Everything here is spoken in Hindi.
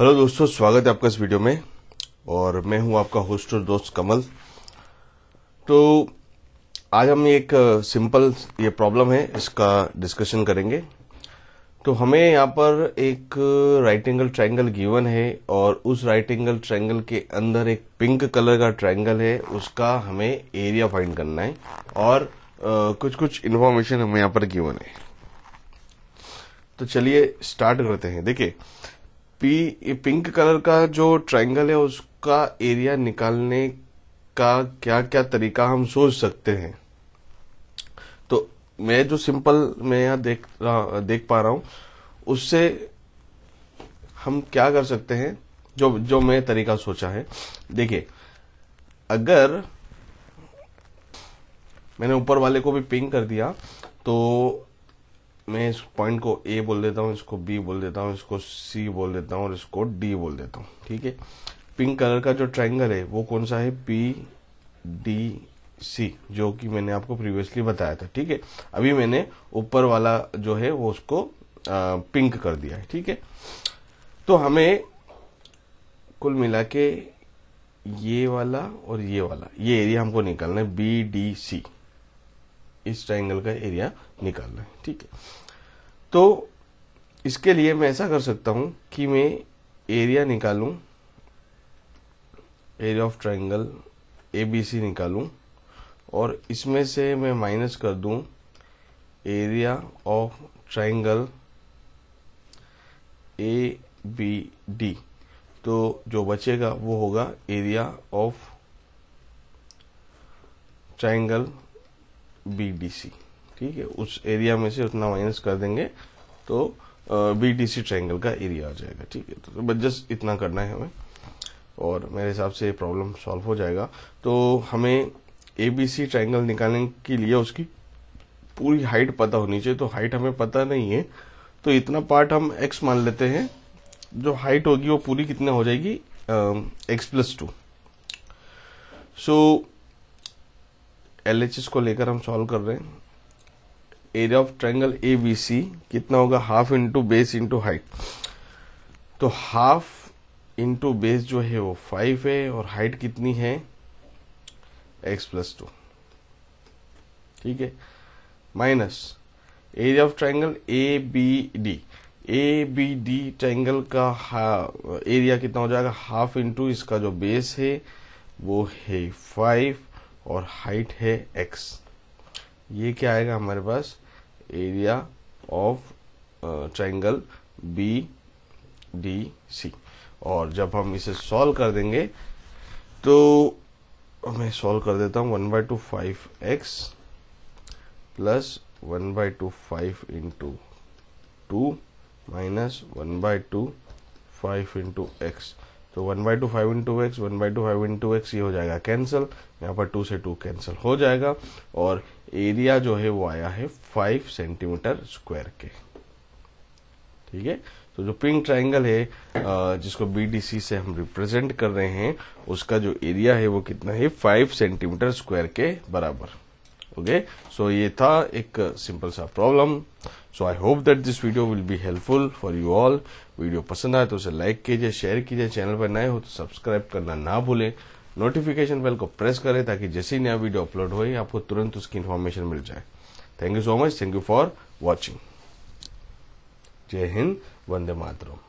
हेलो दोस्तों स्वागत है आपका इस वीडियो में और मैं हूं आपका होस्ट और दोस्त कमल तो आज हम एक सिंपल ये प्रॉब्लम है इसका डिस्कशन करेंगे तो हमें यहां पर एक राइट एंगल ट्रायंगल गिवन है और उस राइट एंगल ट्रायंगल के अंदर एक पिंक कलर का ट्रायंगल है उसका हमें एरिया फाइंड करना है और आ, कुछ कुछ इन्फॉर्मेशन हमें यहाँ पर गिवन है तो चलिए स्टार्ट करते हैं देखिये पी पिंक कलर का जो ट्रायंगल है उसका एरिया निकालने का क्या क्या तरीका हम सोच सकते हैं तो मैं जो सिंपल मैं यहां देख रहा देख पा रहा हूं उससे हम क्या कर सकते हैं जो जो मैं तरीका सोचा है देखिए अगर मैंने ऊपर वाले को भी पिंक कर दिया तो मैं इस पॉइंट को ए बोल देता हूँ इसको बी बोल देता हूँ इसको सी बोल देता हूँ और इसको डी बोल देता हूँ ठीक है पिंक कलर का जो ट्राइंगल है वो कौन सा है पी डी सी जो कि मैंने आपको प्रीवियसली बताया था ठीक है अभी मैंने ऊपर वाला जो है वो उसको आ, पिंक कर दिया है ठीक है तो हमें कुल मिला के ये वाला और ये वाला ये एरिया हमको निकालना है बी डी सी इस ट्राइंगल का एरिया निकालना है ठीक है तो इसके लिए मैं ऐसा कर सकता हूं कि मैं एरिया निकालू area of triangle A B C और इसमें से मैं माइनस कर दू area of triangle A B D तो जो बचेगा वो होगा area of triangle B D C ठीक है उस एरिया में से उतना माइनस कर देंगे तो बी डी सी ट्राइंगल का एरिया आ जाएगा ठीक है तो, तो बस जस्ट इतना करना है हमें और मेरे हिसाब से प्रॉब्लम सॉल्व हो जाएगा तो हमें ए बी सी ट्राइंगल निकालने के लिए उसकी पूरी हाइट पता होनी चाहिए तो हाइट हमें पता नहीं है तो इतना पार्ट हम एक्स मान लेते हैं जो हाइट होगी वो पूरी कितने हो जाएगी X plus two so L को लेकर हम सॉल्व कर रहे हैं area of triangle A B C कितना होगा half into base into height तो हाफ इंटू बेस जो है वो फाइव है और हाइट कितनी है एक्स प्लस टू ठीक है minus area of triangle A B D A B D triangle का एरिया कितना हो जाएगा हाफ इंटू इसका जो बेस है वो है फाइव और हाइट है एक्स ये क्या आएगा हमारे पास area of triangle B D C और जब हम इसे सॉल्व कर देंगे तो मैं सॉल्व कर देता हूँ one by two five X plus one by two five into two minus one by two five into X तो one by two five in two X one by two five in two X ये हो जाएगा कैंसिल यहाँ पर टू से टू कैंसिल हो जाएगा और एरिया जो है वो आया है फाइव सेंटीमीटर स्क्वायर के ठीक है तो जो पिंक ट्राइंगल है जिसको बी से हम रिप्रेजेंट कर रहे हैं उसका जो एरिया है वो कितना है फाइव सेंटीमीटर स्क्वायर के बराबर ओके सो ये था एक सिंपल सा problem so I hope that this video will be helpful for you all video पसंद आए तो उसे लाइक कीजिए शेयर कीजिए चैनल पर नए हो तो सब्सक्राइब करना ना भूलें नोटिफिकेशन बेल को प्रेस करें ताकि जैसे ही नया वीडियो अपलोड हो आपको तुरंत उसकी इन्फॉर्मेशन मिल जाए thank you so much thank you for watching जय हिंद वंदे मातरम